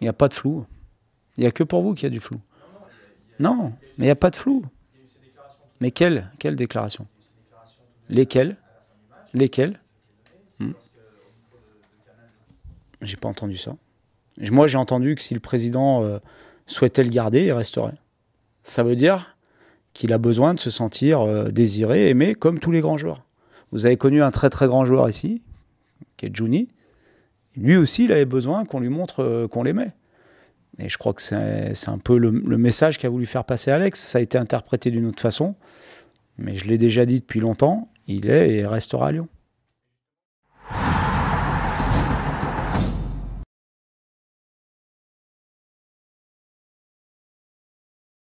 Il n'y a pas de flou. Il n'y a que pour vous qu'il y a du flou. Non, mais il n'y a pas de flou. Mais quelle, quelle déclaration Lesquelles Lesquelles hmm. J'ai pas entendu ça. Moi, j'ai entendu que si le président euh, souhaitait le garder, il resterait. Ça veut dire qu'il a besoin de se sentir euh, désiré, aimé, comme tous les grands joueurs. Vous avez connu un très très grand joueur ici, qui est Juni. Lui aussi, il avait besoin qu'on lui montre euh, qu'on l'aimait. Et je crois que c'est un peu le, message qu'a voulu faire passer Alex. Ça a été interprété d'une autre façon, mais je l'ai déjà dit depuis longtemps, il est et restera à Lyon.